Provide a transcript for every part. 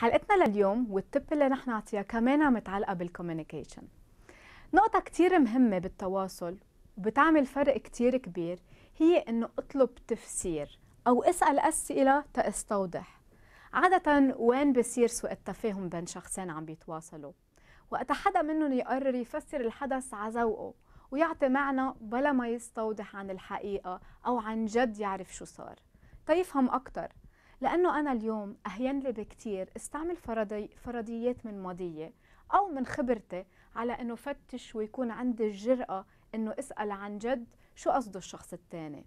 حلقتنا لليوم والتب اللي نحن نعطيها كمان متعلقه بالكوميونيكيشن نقطة كتير مهمة بالتواصل وبتعمل فرق كتير كبير هي انه اطلب تفسير او اسأل اسئلة تستوضح عادة وين بصير سوء التفاهم بين شخصين عم بيتواصلوا وقت حدا منهم يقرر يفسر الحدث على ذوقه ويعطي معنى بلا ما يستوضح عن الحقيقة أو عن جد يعرف شو صار تيفهم أكتر لأنه أنا اليوم أهين لي بكتير استعمل فرضي فرضيات من ماضية أو من خبرتي على أنه فتش ويكون عندي الجرأة أنه أسأل عن جد شو قصده الشخص الثاني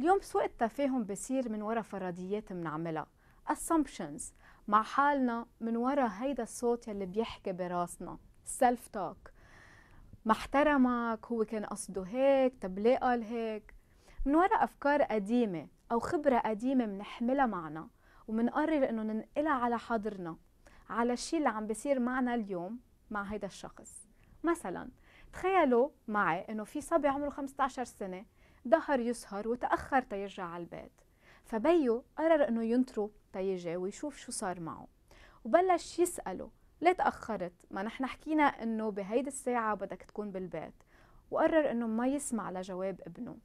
اليوم سوء التفاهم بصير من وراء فرضيات بنعملها assumptions مع حالنا من وراء هيدا الصوت يلي بيحكي براسنا self talk محترمك هو كان قصده هيك طب ليه قال هيك من وراء أفكار قديمة أو خبرة قديمة منحملها معنا ومنقرر إنه ننقلها على حاضرنا على الشيء اللي عم بيصير معنا اليوم مع هيدا الشخص مثلا تخيلوا معي إنه في صبي عمره 15 سنة ظهر يسهر وتأخر تيرجع على البيت فبيو قرر إنه ينطره تيجي ويشوف شو صار معه وبلش يسأله ليه تأخرت؟ ما نحن حكينا إنه بهيدي الساعة بدك تكون بالبيت وقرر إنه ما يسمع لجواب ابنه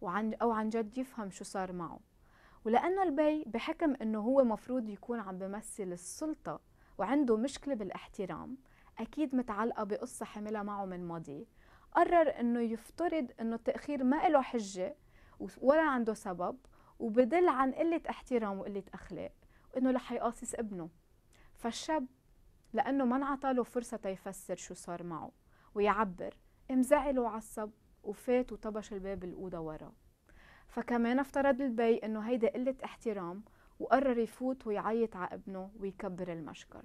وعن أو عن جد يفهم شو صار معه ولأنه البي بحكم أنه هو مفروض يكون عم بمثل السلطة وعنده مشكلة بالاحترام أكيد متعلقة بقصة حملها معه من ماضيه قرر أنه يفترض أنه التأخير ما له حجة ولا عنده سبب وبدل عن قلة احترام وقلة أخلاق وأنه رح يقاصص ابنه فالشاب لأنه ما انعطى له فرصة يفسر شو صار معه ويعبر امزعل وعصب وفات وطبش الباب الأوضة ورا فكمان افترض البي انه هيدا قلة احترام وقرر يفوت ويعيط على ابنه ويكبر المشكل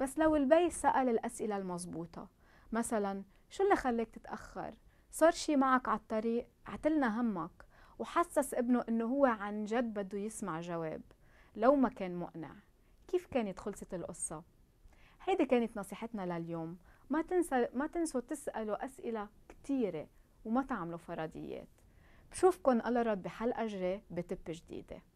بس لو البي سأل الأسئلة المظبوطة مثلا شو اللي خليك تتأخر صار شي معك على الطريق عتلنا همك وحسس ابنه انه هو عن جد بده يسمع جواب لو ما كان مقنع كيف كانت خلصت القصة؟ هيدي كانت نصيحتنا لليوم ما تنسى ما تنسوا تسألوا أسئلة كتيرة وما تعملوا فرضيات بشوفكن الله رد بحلقه جاي بتب جديده